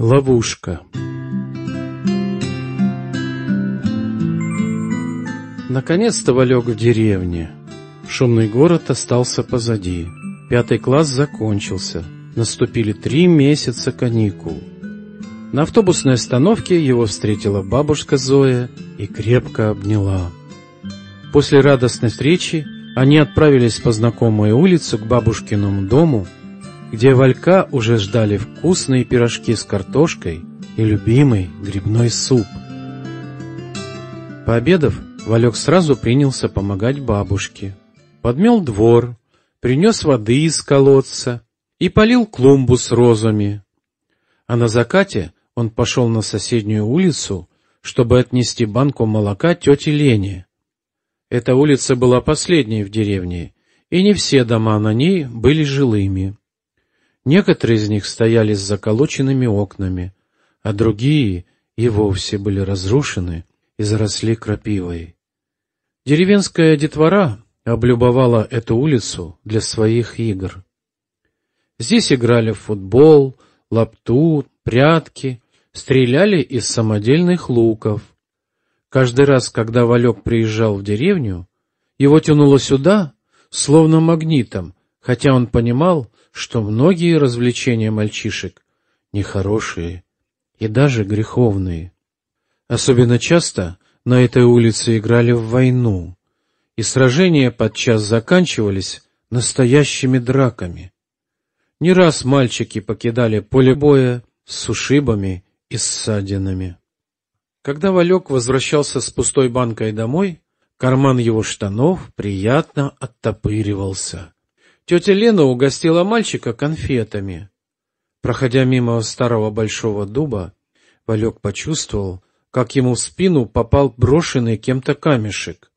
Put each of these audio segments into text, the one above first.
Ловушка Наконец-то Валек в деревне. Шумный город остался позади. Пятый класс закончился. Наступили три месяца каникул. На автобусной остановке его встретила бабушка Зоя и крепко обняла. После радостной встречи они отправились по знакомой улице к бабушкиному дому – где Валька уже ждали вкусные пирожки с картошкой и любимый грибной суп. Пообедав, Валек сразу принялся помогать бабушке. Подмел двор, принес воды из колодца и полил клумбу с розами. А на закате он пошел на соседнюю улицу, чтобы отнести банку молока тете Лене. Эта улица была последней в деревне, и не все дома на ней были жилыми. Некоторые из них стояли с заколоченными окнами, а другие и вовсе были разрушены и заросли крапивой. Деревенская детвора облюбовала эту улицу для своих игр. Здесь играли в футбол, лапту, прятки, стреляли из самодельных луков. Каждый раз, когда Валек приезжал в деревню, его тянуло сюда, словно магнитом, хотя он понимал, что многие развлечения мальчишек нехорошие и даже греховные. Особенно часто на этой улице играли в войну, и сражения подчас заканчивались настоящими драками. Не раз мальчики покидали поле боя с ушибами и ссадинами. Когда Валек возвращался с пустой банкой домой, карман его штанов приятно оттопыривался. Тетя Лена угостила мальчика конфетами. Проходя мимо старого большого дуба, Валек почувствовал, как ему в спину попал брошенный кем-то камешек.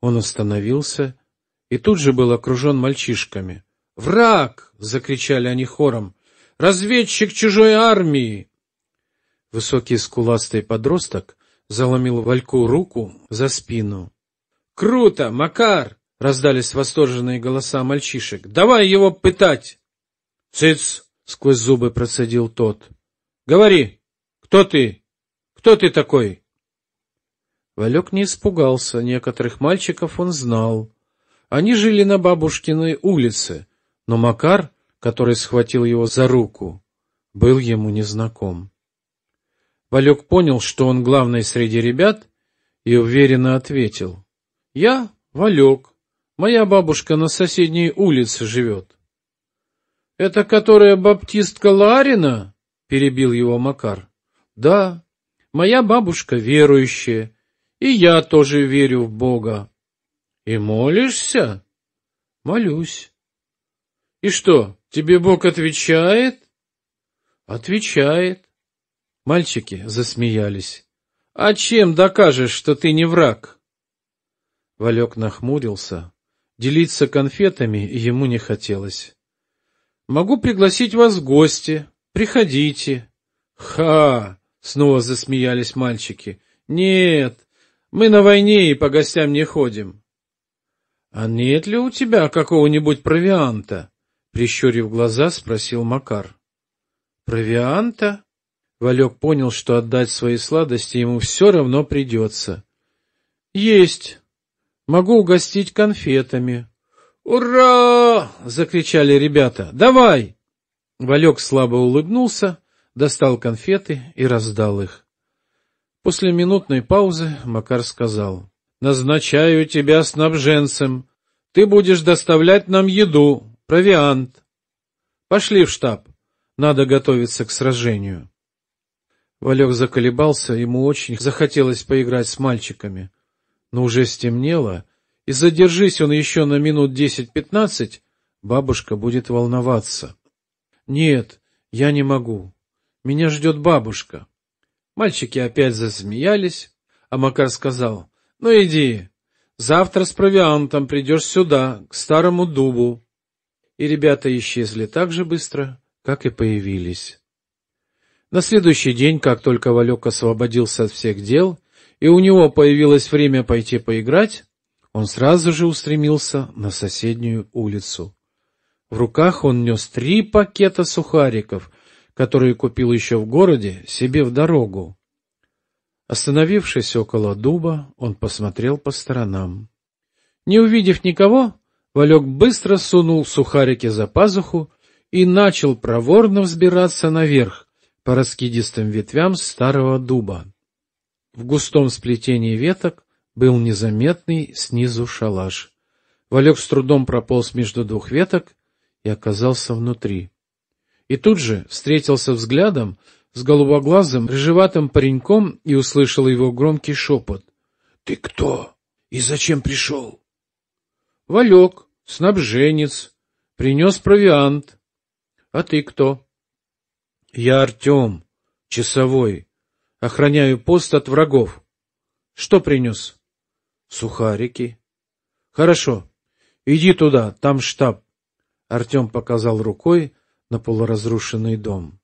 Он остановился и тут же был окружен мальчишками. «Враг!» — закричали они хором. «Разведчик чужой армии!» Высокий скуластый подросток заломил Вальку руку за спину. «Круто, Макар! — раздались восторженные голоса мальчишек. — Давай его пытать! — Цыц! — сквозь зубы процедил тот. — Говори, кто ты? Кто ты такой? Валек не испугался, некоторых мальчиков он знал. Они жили на бабушкиной улице, но Макар, который схватил его за руку, был ему незнаком. Валек понял, что он главный среди ребят, и уверенно ответил. — Я Валек. Моя бабушка на соседней улице живет. — Это которая баптистка Ларина? — перебил его Макар. — Да, моя бабушка верующая, и я тоже верю в Бога. — И молишься? — Молюсь. — И что, тебе Бог отвечает? — Отвечает. Мальчики засмеялись. — А чем докажешь, что ты не враг? Валек нахмурился, Делиться конфетами ему не хотелось. «Могу пригласить вас в гости. Приходите». «Ха!» — снова засмеялись мальчики. «Нет, мы на войне и по гостям не ходим». «А нет ли у тебя какого-нибудь провианта?» — прищурив глаза, спросил Макар. «Провианта?» Валек понял, что отдать свои сладости ему все равно придется. «Есть!» Могу угостить конфетами. «Ура!» — закричали ребята. «Давай!» Валек слабо улыбнулся, достал конфеты и раздал их. После минутной паузы Макар сказал. «Назначаю тебя снабженцем. Ты будешь доставлять нам еду, провиант. Пошли в штаб. Надо готовиться к сражению». Валек заколебался, ему очень захотелось поиграть с мальчиками — но уже стемнело, и задержись он еще на минут десять-пятнадцать, бабушка будет волноваться. «Нет, я не могу. Меня ждет бабушка». Мальчики опять засмеялись, а Макар сказал, «Ну иди, завтра с провиантом придешь сюда, к старому дубу». И ребята исчезли так же быстро, как и появились. На следующий день, как только Валек освободился от всех дел, и у него появилось время пойти поиграть, он сразу же устремился на соседнюю улицу. В руках он нес три пакета сухариков, которые купил еще в городе себе в дорогу. Остановившись около дуба, он посмотрел по сторонам. Не увидев никого, Валек быстро сунул сухарики за пазуху и начал проворно взбираться наверх по раскидистым ветвям старого дуба. В густом сплетении веток был незаметный снизу шалаш. Валек с трудом прополз между двух веток и оказался внутри. И тут же встретился взглядом с голубоглазым, рыжеватым пареньком и услышал его громкий шепот. — Ты кто? И зачем пришел? — Валек, снабженец, принес провиант. — А ты кто? — Я Артем, часовой. Охраняю пост от врагов. Что принес? Сухарики. Хорошо. Иди туда, там штаб. Артем показал рукой на полуразрушенный дом.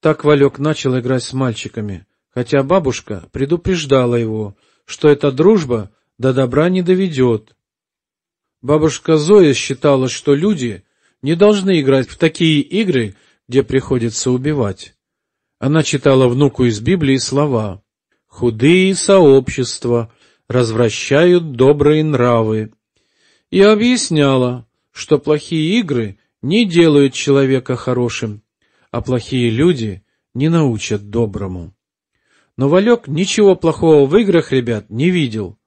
Так Валек начал играть с мальчиками, хотя бабушка предупреждала его, что эта дружба до добра не доведет. Бабушка Зоя считала, что люди не должны играть в такие игры, где приходится убивать. Она читала внуку из Библии слова «Худые сообщества развращают добрые нравы» и объясняла, что плохие игры не делают человека хорошим, а плохие люди не научат доброму. Но Валек ничего плохого в играх, ребят, не видел.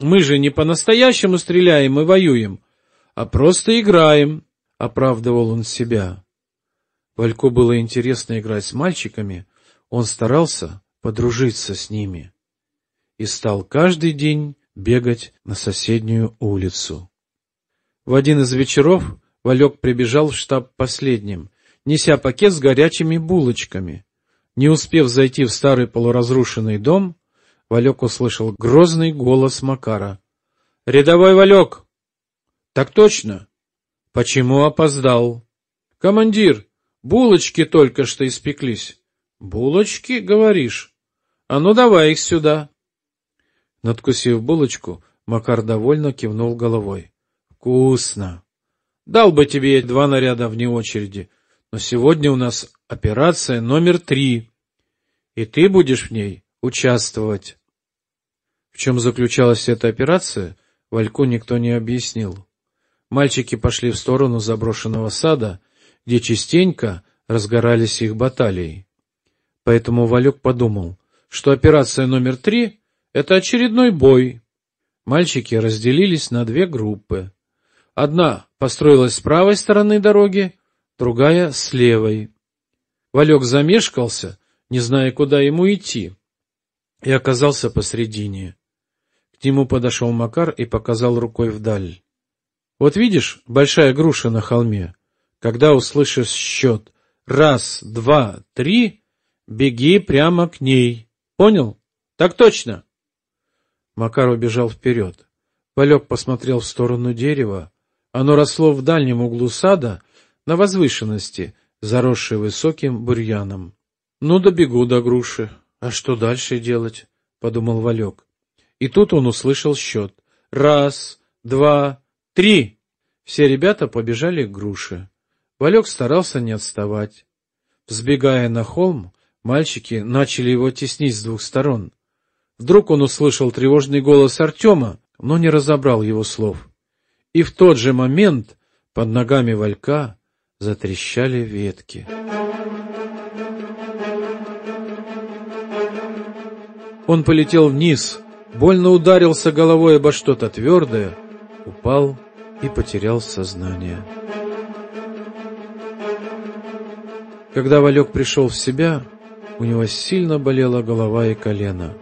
Мы же не по-настоящему стреляем и воюем, а просто играем, — оправдывал он себя. Валько было интересно играть с мальчиками, он старался подружиться с ними и стал каждый день бегать на соседнюю улицу. В один из вечеров Валек прибежал в штаб последним, неся пакет с горячими булочками. Не успев зайти в старый полуразрушенный дом, Валек услышал грозный голос Макара. — Рядовой Валек! — Так точно! — Почему опоздал? — Командир, Булочки только что испеклись. — Булочки, говоришь? А ну давай их сюда. Надкусив булочку, Макар довольно кивнул головой. — Вкусно! Дал бы тебе два наряда вне очереди, но сегодня у нас операция номер три, и ты будешь в ней участвовать. В чем заключалась эта операция, Вальку никто не объяснил. Мальчики пошли в сторону заброшенного сада — где частенько разгорались их баталии. Поэтому Валек подумал, что операция номер три — это очередной бой. Мальчики разделились на две группы. Одна построилась с правой стороны дороги, другая — с левой. Валек замешкался, не зная, куда ему идти, и оказался посредине. К нему подошел Макар и показал рукой вдаль. — Вот видишь, большая груша на холме? Когда услышишь счет раз, два, три, беги прямо к ней. Понял? Так точно. Макар убежал вперед. Полег посмотрел в сторону дерева. Оно росло в дальнем углу сада, на возвышенности, заросшей высоким бурьяном. Ну, добегу до груши. А что дальше делать? — подумал Валек. И тут он услышал счет. Раз, два, три. Все ребята побежали к груше. Валек старался не отставать. Взбегая на холм, мальчики начали его теснить с двух сторон. Вдруг он услышал тревожный голос Артема, но не разобрал его слов. И в тот же момент под ногами Валька затрещали ветки. Он полетел вниз, больно ударился головой обо что-то твердое, упал и потерял сознание. Когда Валек пришел в себя, у него сильно болела голова и колено.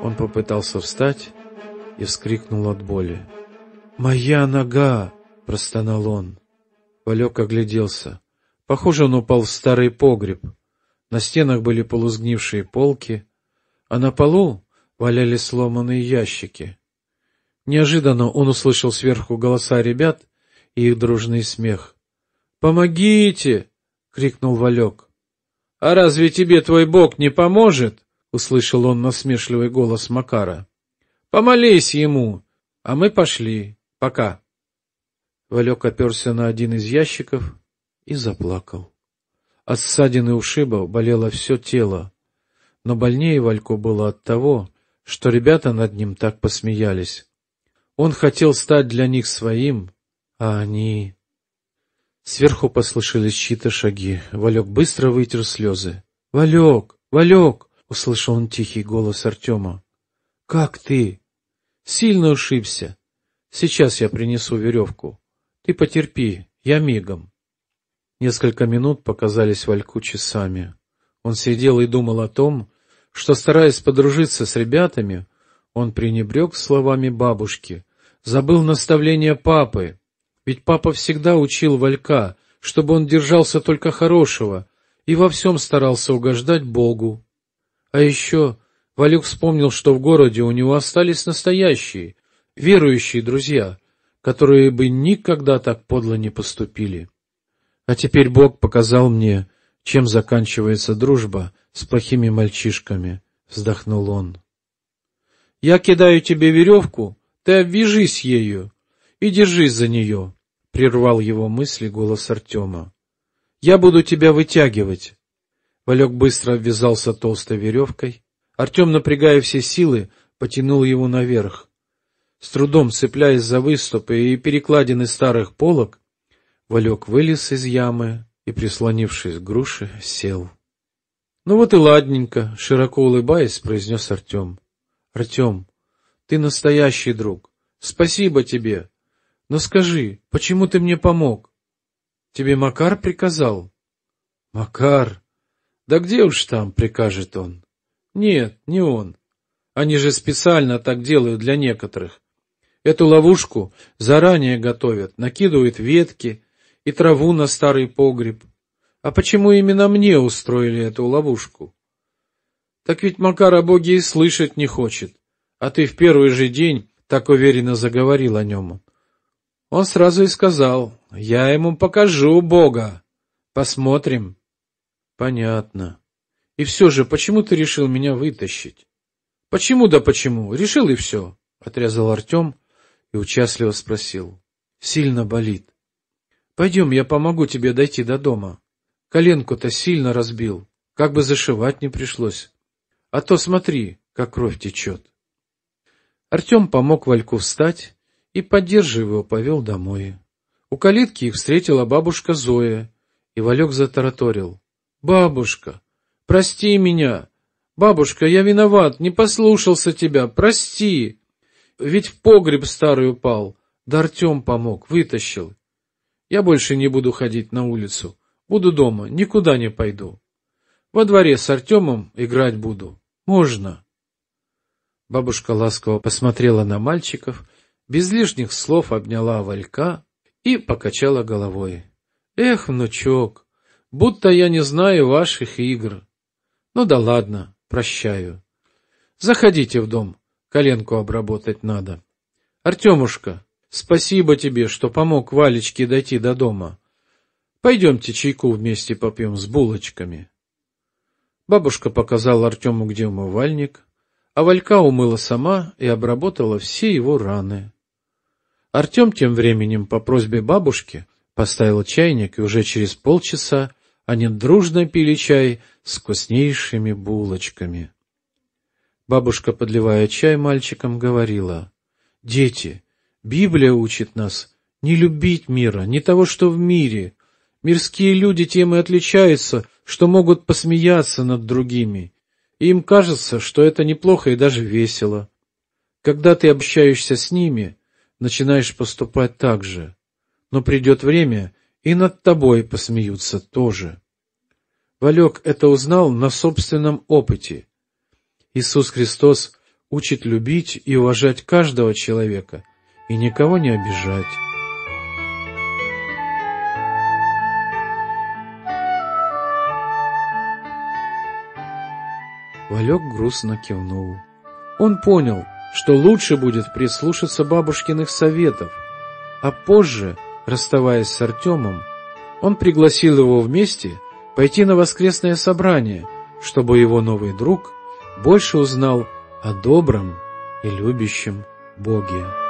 Он попытался встать и вскрикнул от боли. «Моя нога!» — простонал он. Валек огляделся. Похоже, он упал в старый погреб. На стенах были полузгнившие полки, а на полу валялись сломанные ящики. Неожиданно он услышал сверху голоса ребят и их дружный смех. «Помогите!» крикнул Валек. «А разве тебе твой Бог не поможет?» — услышал он насмешливый голос Макара. «Помолись ему, а мы пошли. Пока». Валек оперся на один из ящиков и заплакал. От ссадины ушиба болело все тело, но больнее Вальку было от того, что ребята над ним так посмеялись. Он хотел стать для них своим, а они... Сверху послышались чьи-то шаги. Валек быстро вытер слезы. «Валек! Валек!» — услышал он тихий голос Артема. «Как ты?» «Сильно ушибся. Сейчас я принесу веревку. Ты потерпи, я мигом». Несколько минут показались Вальку часами. Он сидел и думал о том, что, стараясь подружиться с ребятами, он пренебрег словами бабушки, забыл наставление папы, ведь папа всегда учил Валька, чтобы он держался только хорошего и во всем старался угождать Богу. А еще Валюк вспомнил, что в городе у него остались настоящие, верующие друзья, которые бы никогда так подло не поступили. А теперь Бог показал мне, чем заканчивается дружба с плохими мальчишками, — вздохнул он. — Я кидаю тебе веревку, ты обвяжись ею, и держись за нее, — прервал его мысли голос Артема. — Я буду тебя вытягивать. Валек быстро обвязался толстой веревкой. Артем, напрягая все силы, потянул его наверх. С трудом цепляясь за выступы и перекладины старых полок, Валек вылез из ямы и, прислонившись к груше, сел. — Ну вот и ладненько, — широко улыбаясь, произнес Артем. — Артем, ты настоящий друг. Спасибо тебе. Но «Ну скажи, почему ты мне помог? Тебе Макар приказал? Макар? Да где уж там, прикажет он. Нет, не он. Они же специально так делают для некоторых. Эту ловушку заранее готовят, накидывают ветки и траву на старый погреб. А почему именно мне устроили эту ловушку? Так ведь Макара боги и слышать не хочет, а ты в первый же день так уверенно заговорил о нем. Он сразу и сказал, «Я ему покажу Бога. Посмотрим». «Понятно. И все же, почему ты решил меня вытащить?» «Почему да почему? Решил и все», — отрезал Артем и участливо спросил. «Сильно болит. Пойдем, я помогу тебе дойти до дома. Коленку-то сильно разбил, как бы зашивать не пришлось. А то смотри, как кровь течет». Артем помог Вальку встать и, поддерживая его, повел домой. У калитки их встретила бабушка Зоя, и Валек затараторил. «Бабушка, прости меня! Бабушка, я виноват, не послушался тебя, прости! Ведь в погреб старый упал, да Артем помог, вытащил. Я больше не буду ходить на улицу, буду дома, никуда не пойду. Во дворе с Артемом играть буду. Можно?» Бабушка ласково посмотрела на мальчиков без лишних слов обняла Валька и покачала головой. «Эх, внучок, будто я не знаю ваших игр. Ну да ладно, прощаю. Заходите в дом, коленку обработать надо. Артемушка, спасибо тебе, что помог Валечке дойти до дома. Пойдемте чайку вместе попьем с булочками». Бабушка показала Артему, где умывальник, а Валька умыла сама и обработала все его раны. Артем тем временем по просьбе бабушки поставил чайник, и уже через полчаса они дружно пили чай с вкуснейшими булочками. Бабушка, подливая чай мальчикам, говорила, «Дети, Библия учит нас не любить мира, не того, что в мире. Мирские люди тем и отличаются, что могут посмеяться над другими. И им кажется, что это неплохо и даже весело. Когда ты общаешься с ними, начинаешь поступать так же. Но придет время, и над тобой посмеются тоже. Валек это узнал на собственном опыте. Иисус Христос учит любить и уважать каждого человека и никого не обижать. Валек грустно кивнул. Он понял, что лучше будет прислушаться бабушкиных советов, а позже, расставаясь с Артемом, он пригласил его вместе пойти на воскресное собрание, чтобы его новый друг больше узнал о добром и любящем Боге.